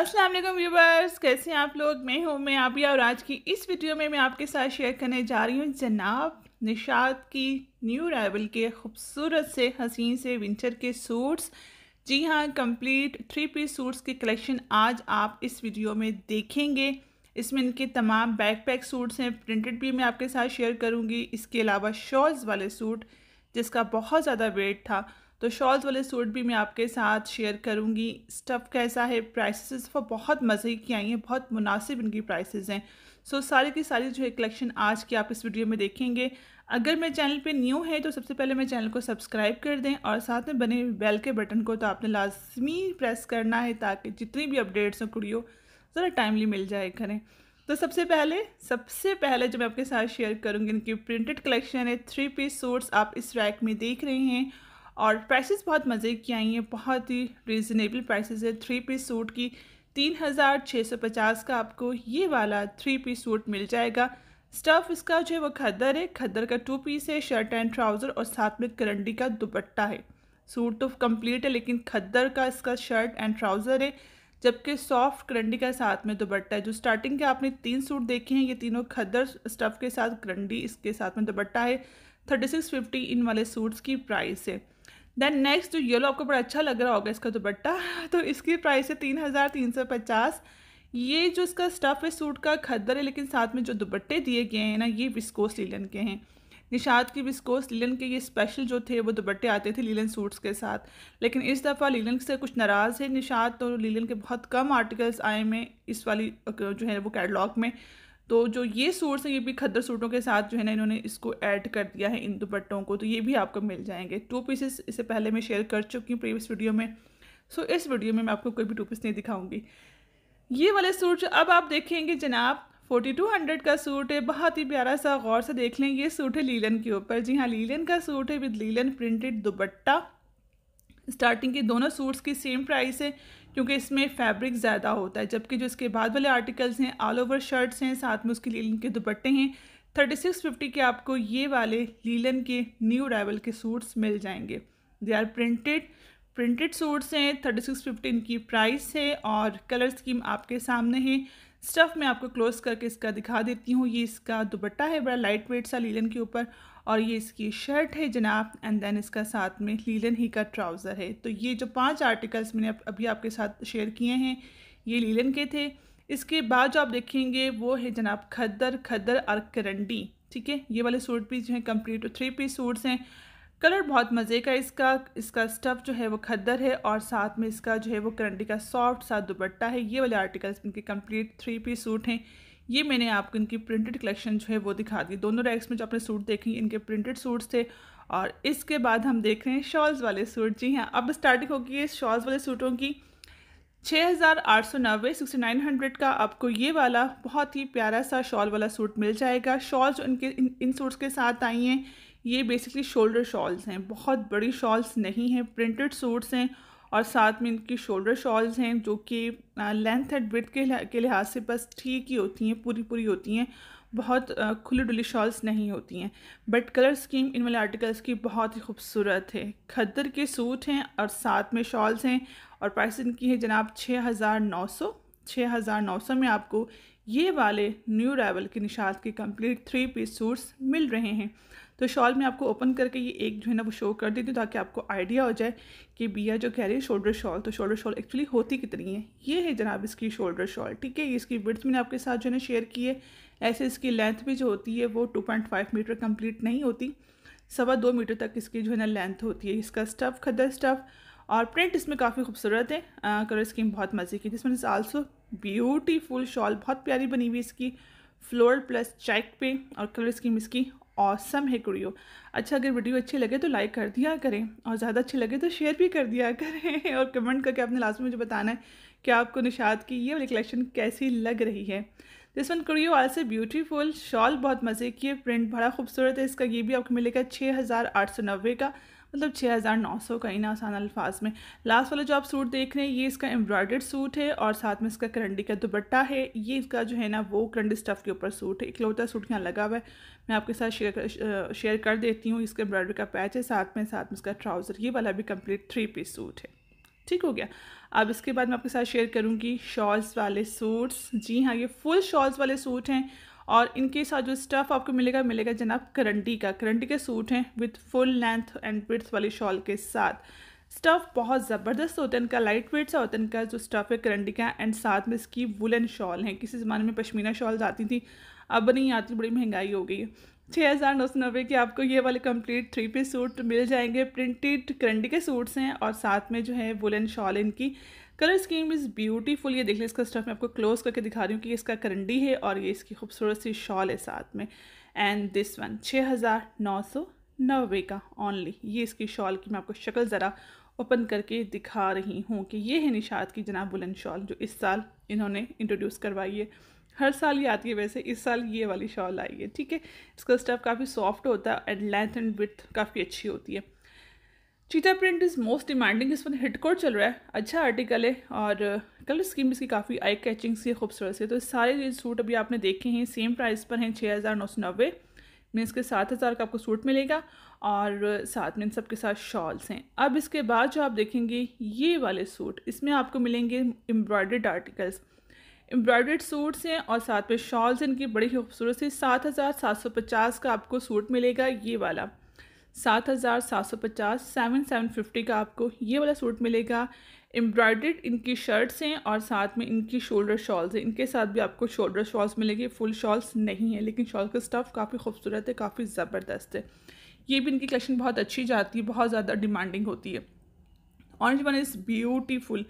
अस्सलाम वालेकुम कैसे हैं आप लोग मैं हूँ मैं आबिया और आज की इस वीडियो में मैं आपके साथ शेयर करने जा रही हूँ जनाब निशात की न्यू अराइवल के खूबसूरत से हसीन से विंटर के सूट्स जी हाँ कंप्लीट थ्री पीस सूट्स की कलेक्शन आज आप इस वीडियो में देखेंगे इसमें इनके तमाम बैक पैक सूट्स हैं प्रिंटेड भी मैं आपके साथ शेयर करूँगी इसके अलावा शॉल्स वाले सूट जिसका बहुत ज़्यादा वेट था तो शॉल्स वाले सूट भी मैं आपके साथ शेयर करूँगी स्टफ़ कैसा है प्राइसेस वो तो बहुत मज़े की आई हैं बहुत मुनासिब इनकी प्राइसेस हैं सो so, सारी की सारी जो है कलेक्शन आज की आप इस वीडियो में देखेंगे अगर मेरे चैनल पे न्यू है तो सबसे पहले मेरे चैनल को सब्सक्राइब कर दें और साथ में बने बेल के बटन को तो आपने लाजमी प्रेस करना है ताकि जितनी भी अपडेट्स हों कुड़ियों ज़रा टाइमली मिल जाए करें तो सबसे पहले सबसे पहले जो मैं आपके साथ शेयर करूँगी इनकी प्रिंटेड कलेक्शन है थ्री पीस सूट्स आप इस रैक में देख रहे हैं और प्राइसेस बहुत मज़े की आई हैं बहुत ही रीज़नेबल प्राइसेस है थ्री पीस सूट की तीन हज़ार छः सौ पचास का आपको ये वाला थ्री पीस सूट मिल जाएगा स्टफ़ इसका जो है वो खद्दर है खद्दर का टू पीस है शर्ट एंड ट्राउज़र और साथ में करंडी का दुपट्टा है सूट तो कंप्लीट है लेकिन खद्दर का इसका शर्ट एंड ट्राउज़र है जबकि सॉफ्ट करंडी का साथ में दुपट्टा है जो स्टार्टिंग के आपने तीन सूट देखे हैं ये तीनों खद्दर स्टफ़ के साथ करंडी इसके साथ में दुपट्टा है थर्टी सिक्स फिफ्टी इन वाले सूट्स की प्राइस है देन नेक्स्ट जो येलो आपको बड़ा अच्छा लग रहा होगा इसका दुपट्टा तो इसकी प्राइस है तीन हज़ार तीन सौ पचास ये जो इसका स्टफ़ है सूट का खद्दर है लेकिन साथ में जो दुपट्टे दिए गए हैं ना ये विस्कोस लीलन के हैं निषाद की विस्कोस लीलन के ये स्पेशल जो थे वो दुपट्टे आते थे लीलन सूट्स के साथ लेकिन इस दफ़ा लीलन से कुछ नाराज़ है निषाद तो लीलन के बहुत कम आर्टिकल्स आए हैं इस वाली जो है वो कैटलॉग में तो जो ये सूट्स हैं ये भी खद्दर सूटों के साथ जो है ना इन्होंने इसको ऐड कर दिया है इन दुपट्टों को तो ये भी आपको मिल जाएंगे टू पीसेस इससे पहले मैं शेयर कर चुकी हूँ प्रीवियस वीडियो में सो so, इस वीडियो में मैं आपको कोई भी टू पीस नहीं दिखाऊंगी ये वाले सूट अब आप देखेंगे जनाब फोर्टी टू हंड्रेड का सूट है बहुत ही प्यारा सा गौर से देख लें ये सूट है लीलन के ऊपर जी हाँ लीलन का सूट है with linen printed dupatta starting के दोनों सूट्स की सेम प्राइस है क्योंकि इसमें फैब्रिक ज़्यादा होता है जबकि जो इसके बाद वाले आर्टिकल्स हैं ऑल ओवर शर्ट्स हैं साथ में उसके लीलन के दुपट्टे हैं थर्टी सिक्स फिफ्टी के आपको ये वाले लीलन के न्यू अराइवल के सूट्स मिल जाएंगे they are printed printed suits हैं थर्टी सिक्स फिफ्टी इनकी प्राइस है और कलर स्कीम आपके सामने है स्टफ़ मैं आपको क्लोज करके इसका दिखा देती हूँ ये इसका दुपट्टा है बड़ा लाइट वेट सा लीलन के ऊपर और ये इसकी शर्ट है जनाब एंड देन इसका साथ में लीलन ही का ट्राउज़र है तो ये जो पांच आर्टिकल्स मैंने अभी आपके साथ शेयर किए हैं ये लीलन के थे इसके बाद जो आप देखेंगे वो है जनाब खद्दर खद्दर और करंडी ठीक है ये वाले सूट पीस जो हैं कम्प्लीट थ्री पीस सूट्स हैं कलर बहुत मज़े का इसका इसका स्टफ़ जो है वो खद्दर है और साथ में इसका जो है वो करंडी का सॉफ्ट सा दुपट्टा है ये वाले आर्टिकल्स इनके कंप्लीट थ्री पीस सूट हैं ये मैंने आपको इनकी प्रिंटेड कलेक्शन जो है वो दिखा दी दोनों रैक्स में जो आपने सूट देखी इनके प्रिंटेड सूट्स थे और इसके बाद हम देख रहे हैं शॉल्स वाले सूट जी हाँ अब स्टार्टिंग होगी इस शॉल्स वाले सूटों की छः हज़ार आठ सौ नब्बे सिक्सटी नाइन हंड्रेड का आपको ये वाला बहुत ही प्यारा सा शॉल वाला सूट मिल जाएगा शॉल जो इनके इन, इन सूट्स के साथ आई हैं ये बेसिकली शोल्डर शॉल्स हैं बहुत बड़ी शॉल्स नहीं हैं प्रिंटेड सूट्स हैं और साथ में इनकी शोल्डर शॉल्स हैं जो कि लेंथ एंड ब्रिथ के के लिहाज से बस ठीक ही होती हैं पूरी पूरी होती हैं बहुत खुली डुली शॉल्स नहीं होती हैं बट कलर स्कीम इन वाले आर्टिकल्स की बहुत ही खूबसूरत है खद्दर के सूट हैं और साथ में शॉल्स हैं और प्राइस इनकी है जनाब छः हज़ार नौ सौ छः हज़ार नौ सौ में आपको ये वाले न्यू राइवल के निशात के कंप्लीट थ्री पीस सूट्स मिल रहे हैं तो शॉल में आपको ओपन करके ये एक जो है ना वो शो कर देती हूँ ताकि आपको आइडिया हो जाए कि बिया जो कह रही है शोल्डर शॉल तो शोल्डर शॉल एक्चुअली होती कितनी है ये है जनाब इसकी शोल्डर शॉल ठीक है इसकी विड्थ मैंने आपके साथ जो है ना शेयर की है ऐसे इसकी लेंथ भी जो होती है वो two point five metre complete नहीं होती सवा दो मीटर तक इसकी जो है ना लेंथ होती है इसका स्टफ़ खदर स्टफ़ और प्रिंट इसमें काफ़ी खूबसूरत है कलर स्कीम बहुत मज़े की this one is also beautiful shawl बहुत प्यारी बनी हुई इसकी फ्लोर प्लस चेक पे और कलर स्कीम इसकी ऑसम है कुड़ियों अच्छा अगर वीडियो अच्छी लगे तो लाइक कर दिया करें और ज़्यादा अच्छी लगे तो शेयर भी कर दिया करें और कमेंट करके आपने लास्ट में मुझे बताना है कि आपको निषाद की ये वाली कलेक्शन कैसी लग रही है दिस वन कुड़ियो आल से ब्यूटीफुल शॉल बहुत मज़े की है प्रिंट बड़ा खूबसूरत है इसका ये भी आपको मिलेगा छः हज़ार आठ सौ नब्बे का मतलब छः हज़ार नौ सौ का इन आसान अल्फाज में लास्ट वाला जो आप सूट देख रहे हैं ये इसका एम्ब्रॉयडर्ड सूट है और साथ में इसका करंडी का दुपट्टा है ये इसका जो है ना वो करंडी स्टफ़ के ऊपर सूट है इकलौता सूट यहाँ लगा हुआ है मैं आपके साथ शेयर शेयर कर देती हूँ इसका एम्ब्रॉयडरी का पैच है साथ में साथ में इसका ट्राउज़र ये वाला भी कम्प्लीट थ्री पीस सूट है ठीक हो गया अब इसके बाद मैं आपके साथ शेयर करूँगी शॉल्स वाले सूट्स जी हाँ ये फुल शॉल्स वाले सूट हैं और इनके साथ जो स्टफ़ आपको मिलेगा मिलेगा जनाब करंटी का करंटी के सूट हैं with full length and breadth वाली शॉल के साथ स्टफ़ बहुत ज़बरदस्त होता है इनका लाइट वेट सा होता है इनका जो स्टफ़ है करंटी का एंड साथ में इसकी वुलन शॉल हैं किसी ज़माने में पश्मीना शॉल्स आती थी अब नहीं आती बड़ी महंगाई हो गई है छः हज़ार नौ सौ नब्बे के आपको ये वाले कंप्लीट थ्री पीस सूट मिल जाएंगे प्रिंटेड करंडी के सूट्स हैं और साथ में जो है वुलन शॉल इनकी कलर स्कीम इज़ ब्यूटीफुल ये देख लें इसका स्टफ मैं आपको क्लोज करके दिखा रही हूँ कि इसका करंडी है और ये इसकी खूबसूरत सी शॉल है साथ में एंड दिस वन छः हज़ार नौ सौ नब्बे का ऑनली ये इसकी शॉल की मैं आपको शक्ल ज़रा ओपन करके दिखा रही हूँ कि ये है निशात की जनाब बुलंद शॉल जो इस साल इन्होंने इंट्रोड्यूस करवाई है हर साल ये आती है वैसे इस साल ये वाली शॉल आई है ठीक है इसका स्टफ़ काफ़ी सॉफ्ट होता है एंड लेंथ एंड विथ काफ़ी अच्छी होती है चीता प्रिंट इज़ मोस्ट डिमांडिंग इस पर हिटकोट चल रहा है अच्छा आर्टिकल है और uh, कलर स्कीम इसकी काफ़ी आई कैचिंग सी खूबसूरत सी तो सारे ये सूट अभी आपने देखे हैं सेम प्राइस पर हैं छः हज़ार नौ सौ नब्बे में इसके सात हज़ार का आपको सूट मिलेगा और uh, साथ में इन सब के साथ शॉल्स हैं अब इसके बाद जो आप देखेंगे ये वाले सूट इसमें आपको मिलेंगे एम्ब्रॉयड्रेड आर्टिकल्स एम्ब्रॉयड्रेड सूट्स हैं और साथ में शॉल्स इनकी बड़ी खूबसूरत सी सात हज़ार सात सौ पचास का आपको सूट मिलेगा ये वाला सात हज़ार सात सौ पचास सेवन सेवन फिफ्टी का आपको ये वाला सूट मिलेगा एम्ब्रॉयड्रेड इनकी शर्ट्स हैं और साथ में इनकी शोल्डर शॉल्स हैं इनके साथ भी आपको शोल्डर शॉल्स मिलेगी फुल शॉल्स नहीं है लेकिन शॉल का स्टफ़ काफ़ी खूबसूरत है काफ़ी ज़बरदस्त है ये भी इनकी कलेक्शन बहुत अच्छी जाती है बहुत ज़्यादा डिमांडिंग होती है orange one is beautiful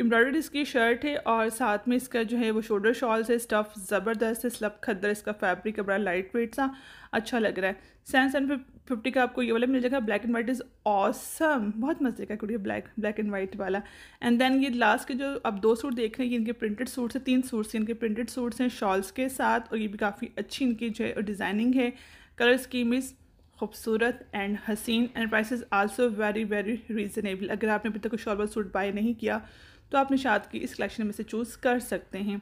embroidered इसकी शर्ट है और साथ में इसका जो है वो शोल्डर शॉल्स है स्टफ़ ज़बरदस्त है स्लब खद्दर इसका फैब्रिक है बड़ा लाइट वेट सा अच्छा लग रहा है सैन सेवन फिफ्टी का आपको ये वाला मिल जाएगा black and white is awesome बहुत मज़े का कुड़ी ब्लैक ब्लैक एंड वाइट वाला एंड देन ये लास्ट के जो आप दो सूट देख रहे हैं ये इनके प्रिंटेड सूट्स हैं तीन सूट्स हैं इनके प्रिंटेड सूट्स हैं शॉल्स के साथ और ये भी काफ़ी अच्छी इनकी जो है डिज़ाइनिंग है कलर स्कीम इज़ खूबसूरत एंड हसीन and price is also very very reasonable अगर आपने अभी तक कोई शॉल सूट बाय नहीं किया तो आप निषाद की इस कलेक्शन में से चूज़ कर सकते हैं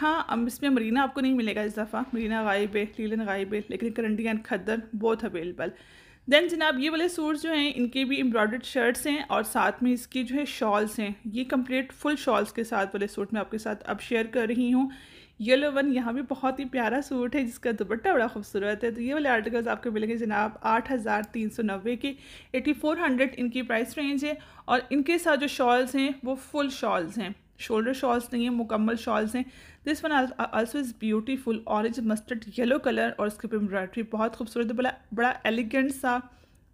हाँ अब इसमें मरीना आपको नहीं मिलेगा इस दफ़ा मरीना गायब है लीलन गायब है लेकिन करंडी एंड खद्दर बहुत अवेलेबल दैन जनाब ये वाले सूट्स जो हैं इनके भी एम्ब्रॉयड शर्ट्स हैं और साथ में इसकी जो है शॉल्स हैं ये कंप्लीट फुल शॉल्स के साथ वाले सूट मैं आपके साथ अब शेयर कर रही हूँ येलो वन यहाँ भी बहुत ही प्यारा सूट है जिसका दुपट्टा बड़ा खूबसूरत है तो ये वाले आर्टिकल्स आपको मिलेंगे जनाब आठ हज़ार तीन सौ नब्बे के एटी फोर हंड्रेड इनकी प्राइस रेंज है और इनके साथ जो शॉल्स हैं वो फुल शॉल्स हैं शोल्डर शॉल्स नहीं है मुकम्मल शॉल्स हैं this one also is beautiful orange mustard yellow colour और उसके ऊपर एम्ब्रॉयड्री बहुत खूबसूरत बड़ा बड़ा एलिगेंट सा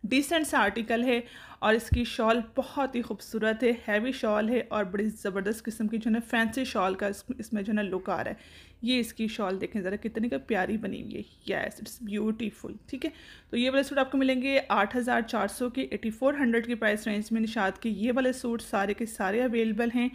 डिसेंट सा आर्टिकल है और इसकी शॉल बहुत ही खूबसूरत है हैवी शॉल है और बड़ी ज़बरदस्त किस्म की जो है फैंसी शॉल का इसमें जो है लुक आ रहा है ये इसकी शॉल देखें ज़रा कितनी का प्यारी बनी हुई है येस इट्स ब्यूटीफुल ठीक है तो ये वाले सूट आपको मिलेंगे आठ हज़ार चार सौ के एटी फोर हंड्रेड की प्राइस रेंज में निशात के ये वाले सूट सारे के सारे अवेलेबल हैं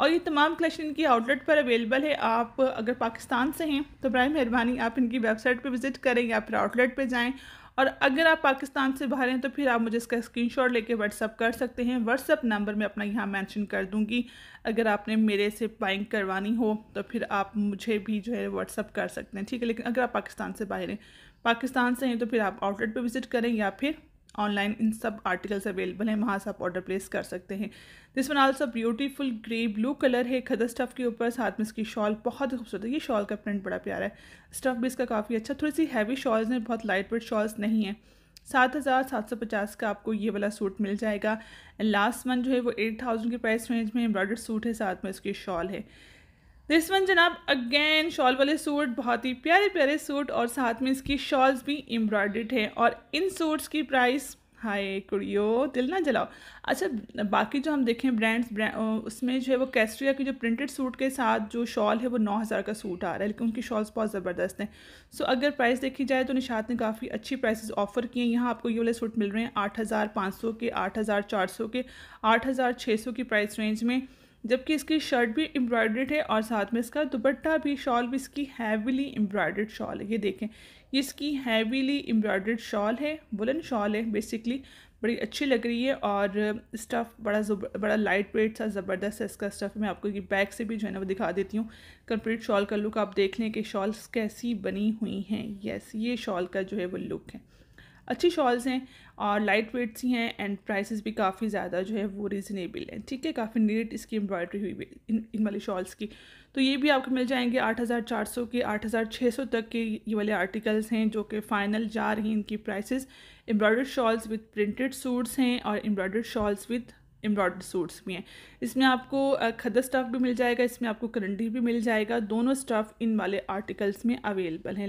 और ये तमाम कलेक्शन इनकी आउटलेट पर अवेलेबल है आप अगर पाकिस्तान से हैं तो बर मेहरबानी आप इनकी वेबसाइट पर विज़िट करें या फिर आउटलेट पर जाएँ और अगर आप पाकिस्तान से बाहर हैं तो फिर आप मुझे इसका स्क्रीनशॉट लेके व्हाट्सअप कर सकते हैं व्हाट्सअप नंबर मैं अपना यहाँ मेंशन कर दूँगी अगर आपने मेरे से बाइंग करवानी हो तो फिर आप मुझे भी जो है व्हाट्सअप कर सकते हैं ठीक है लेकिन अगर आप पाकिस्तान से बाहर हैं पाकिस्तान से हैं तो फिर आप आउटलेट पर विज़िट करें या फिर ऑनलाइन इन सब आर्टिकल्स अवेलेबल हैं वहाँ से आप ऑर्डर प्लेस कर सकते हैं this one also beautiful grey blue colour है खदर स्टफ़ के ऊपर साथ में इसकी शॉल बहुत खूबसूरत है ये शॉल का प्रिंट बड़ा प्यारा है स्टफ़ भी इसका काफ़ी अच्छा थोड़ी सी हैवी शॉल्स हैं बहुत लाइट वेट शॉल्स नहीं हैं सात हज़ार सात सौ पचास का आपको ये वाला सूट मिल जाएगा लास्ट वन जो है वो एट थाउजेंड के प्राइस रेंज में एम्ब्रॉयडर्ड सूट है साथ में उसकी शॉल है दिस वन जनाब अगेन शॉल वाले सूट बहुत ही प्यारे प्यारे सूट और साथ में इसकी शॉल्स भी एम्ब्रॉयड हैं और इन सूट्स की प्राइस हाय कुड़ियो दिल ना जलाओ अच्छा बाकी जो हम देखें ब्रांड्स ब्रांड उसमें जो है वो कैस्ट्रिया की जो प्रिंटेड सूट के साथ जो शॉल है वो नौ हज़ार का सूट आ रहा है लेकिन उनकी शॉल्स बहुत ज़बरदस्त हैं सो अगर प्राइस देखी जाए तो निशात ने काफ़ी अच्छी प्राइसेस ऑफर किए हैं यहाँ आपको ये वाले सूट मिल रहे हैं आठ हज़ार पाँच सौ के आठ हज़ार चार सौ के आठ हज़ार छः सौ की प्राइस रेंज में जबकि इसकी शर्ट भी एम्ब्रॉयड्रेड है और साथ में इसका दुपट्टा भी शॉल भी इसकी हैवीली एम्ब्रॉयड्रेड शॉल है ये देखें ये इसकी हैवीली एम्ब्रॉयड्रेड शॉल है बुलन शॉल है बेसिकली बड़ी अच्छी लग रही है और स्टफ़ बड़ा बड़ा लाइट वेट सा ज़बरदस्त है इसका स्टफ़ मैं आपको ये बैक से भी जो है ना वो दिखा देती हूँ कंप्लीट शॉल का लुक आप देख लें कि शॉल्स कैसी बनी हुई हैं यस ये शॉल का जो है वो लुक है अच्छी शॉल्स हैं और लाइट वेट सी हैं एंड प्राइसेस भी काफ़ी ज़्यादा जो है वो रीज़नेबल हैं ठीक है काफ़ी नीट इसकी एम्ब्रॉयडरी हुई इन इन वाली शॉल्स की तो ये भी आपको मिल जाएंगे 8,400 के 8,600 तक के ये वाले आर्टिकल्स हैं जो कि फ़ाइनल जा रही हैं इनकी prices embroidered shawls with printed suits हैं और embroidered shawls with embroidered suits भी हैं इसमें आपको खदर स्टफ़ भी मिल जाएगा इसमें आपको करंडी भी मिल जाएगा दोनों स्टफ़ इन वाले आर्टिकल्स में अवेलेबल हैं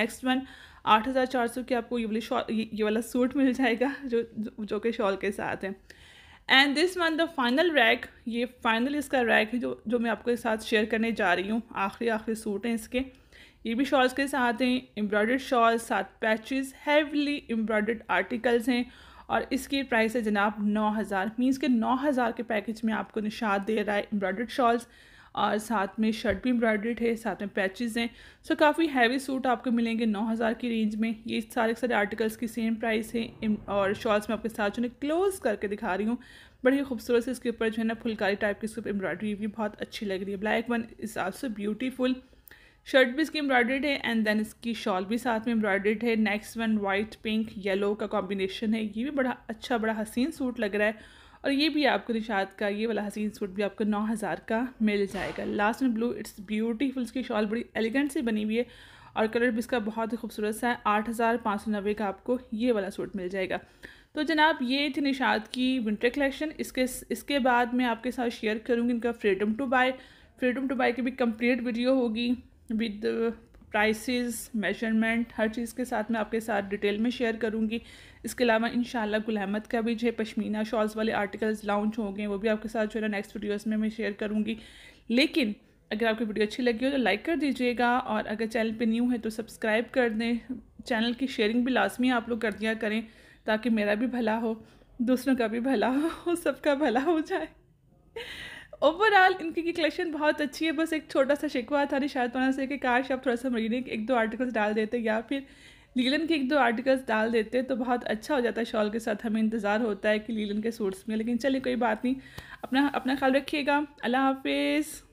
नेक्स्ट वन आठ हज़ार चार सौ की आपको ये वाली शॉल ये वाला सूट मिल जाएगा जो जो कि शॉल के साथ है and this one the final rack ये फाइनल इसका रैक है जो जो मैं आपके साथ शेयर करने जा रही हूँ आखिरी आखिरी सूट हैं इसके ये भी शॉल्स के साथ हैं एम्ब्रॉयड शॉल साथ पैचेस हैवली एम्ब्रॉयडर्ड आर्टिकल्स हैं और इसकी प्राइस है जनाब नौ हज़ार मीन्स के नौ हज़ार के पैकेज में आपको निशात दे रहा है एम्ब्रॉयड शॉल्स और साथ में शर्ट भी एम्ब्रॉयड्रेड है साथ में पैचेज़ हैं सो काफ़ी हैवी सूट आपको मिलेंगे नौ हज़ार की रेंज में ये सारे सारे आर्टिकल्स की सेम प्राइस है और शॉल्स मैं आपके साथ जो है क्लोज़ करके दिखा रही हूँ बड़ी खूबसूरत से इसके ऊपर जो है ना फुलकारी टाइप की इसके एम्ब्रॉयड्री एम्ब्रॉयडरी भी बहुत अच्छी लग रही है black one is also beautiful shirt भी इसकी एम्ब्रॉयड्रेड है एंड देन इसकी शॉल भी साथ में एम्ब्रॉयड्रेड है next one white pink yellow का कॉम्बिनेशन है ये भी बड़ा अच्छा बड़ा हसीन सूट लग रहा है और ये भी आपको निशात का ये वाला हसीन सूट भी आपको नौ हज़ार का मिल जाएगा लास्ट में ब्लू इट्स ब्यूटीफुल इसकी शॉल बड़ी एलिगेंट से बनी हुई है और कलर भी इसका बहुत ही खूबसूरत सा है आठ हज़ार पाँच सौ नब्बे का आपको ये वाला सूट मिल जाएगा तो जनाब ये थी निशाद की विंटर कलेक्शन इसके इसके बाद मैं आपके साथ शेयर करूँगी इनका freedom to buy freedom to buy की भी कम्प्लीट वीडियो होगी विद प्राइसेस मेजरमेंट हर चीज़ के साथ मैं आपके साथ डिटेल में शेयर करूँगी इसके अलावा इन गुल का भी जो है पश्मीना शॉल्स वाले आर्टिकल्स लॉन्च हो गए वो भी आपके साथ जो है ना नेक्स्ट वीडियोस में मैं शेयर करूँगी लेकिन अगर आपकी वीडियो अच्छी लगी हो तो लाइक कर दीजिएगा और अगर चैनल पर न्यू है तो सब्सक्राइब कर दें चैनल की शेयरिंग भी लाजमी आप लोग कर दिया करें ताकि मेरा भी भला हो दूसरों का भी भला हो सबका भला हो जाए ओवरऑल इनकी की कलेक्शन बहुत अच्छी है बस एक छोटा सा शिकवा था निशात माना से कि काश आप थोड़ा सा मरीने के एक दो आर्टिकल्स डाल देते या फिर लीलन के एक दो आर्टिकल्स डाल देते तो बहुत अच्छा हो जाता है शॉल के साथ हमें इंतज़ार होता है कि लीलन के सूट्स में लेकिन चलिए कोई बात नहीं अपना अपना ख्याल रखिएगा अल्लाह हाफिज़